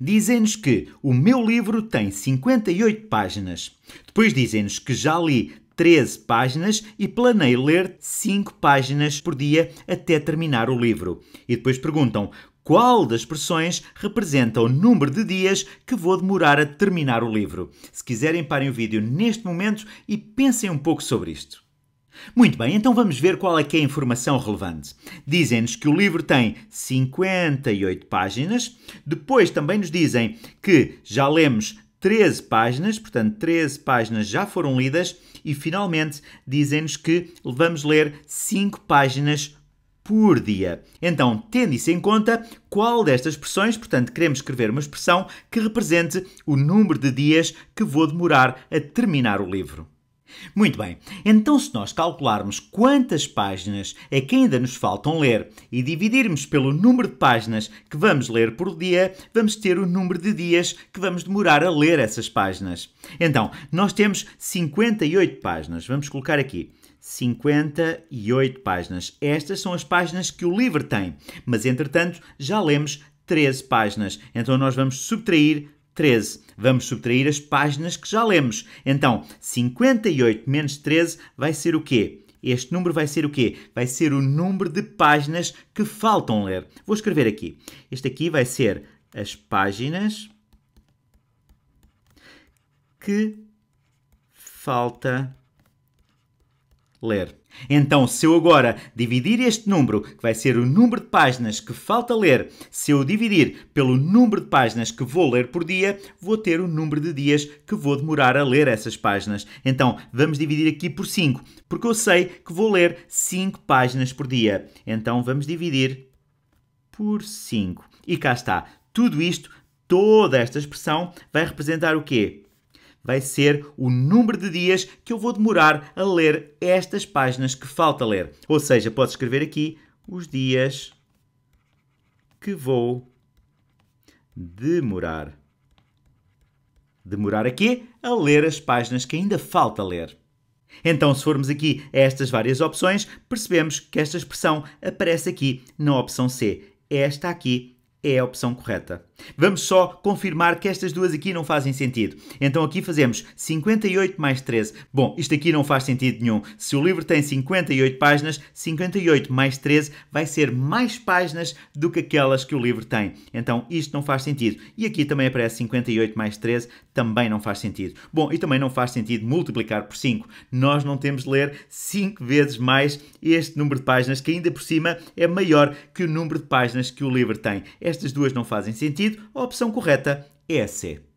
dizem-nos que o meu livro tem 58 páginas. Depois dizem-nos que já li 13 páginas e planei ler 5 páginas por dia até terminar o livro. E depois perguntam qual das expressões representa o número de dias que vou demorar a terminar o livro. Se quiserem, parem o vídeo neste momento e pensem um pouco sobre isto. Muito bem, então vamos ver qual é que é a informação relevante. Dizem-nos que o livro tem 58 páginas, depois também nos dizem que já lemos 13 páginas, portanto 13 páginas já foram lidas e finalmente dizem-nos que vamos ler 5 páginas por dia. Então, tendo isso em conta, qual destas expressões, portanto, queremos escrever uma expressão que represente o número de dias que vou demorar a terminar o livro. Muito bem, então se nós calcularmos quantas páginas é que ainda nos faltam ler e dividirmos pelo número de páginas que vamos ler por dia, vamos ter o número de dias que vamos demorar a ler essas páginas. Então, nós temos 58 páginas, vamos colocar aqui. 58 páginas. Estas são as páginas que o livro tem, mas entretanto já lemos 13 páginas. Então nós vamos subtrair 13. Vamos subtrair as páginas que já lemos. Então, 58 menos 13 vai ser o quê? Este número vai ser o quê? Vai ser o número de páginas que faltam ler. Vou escrever aqui. Este aqui vai ser as páginas que falta ler. Então, se eu agora dividir este número, que vai ser o número de páginas que falta ler, se eu dividir pelo número de páginas que vou ler por dia, vou ter o número de dias que vou demorar a ler essas páginas. Então, vamos dividir aqui por 5, porque eu sei que vou ler 5 páginas por dia. Então, vamos dividir por 5. E cá está. Tudo isto, toda esta expressão, vai representar o quê? vai ser o número de dias que eu vou demorar a ler estas páginas que falta ler. Ou seja, posso escrever aqui os dias que vou demorar. Demorar aqui a ler as páginas que ainda falta ler. Então, se formos aqui a estas várias opções, percebemos que esta expressão aparece aqui na opção C. Esta aqui é a opção correta. Vamos só confirmar que estas duas aqui não fazem sentido. Então aqui fazemos 58 mais 13. Bom, isto aqui não faz sentido nenhum. Se o livro tem 58 páginas, 58 mais 13 vai ser mais páginas do que aquelas que o livro tem. Então isto não faz sentido. E aqui também aparece 58 mais 13, também não faz sentido. Bom, e também não faz sentido multiplicar por 5. Nós não temos de ler 5 vezes mais este número de páginas, que ainda por cima é maior que o número de páginas que o livro tem. Estas duas não fazem sentido sentido, a opção correta é a C.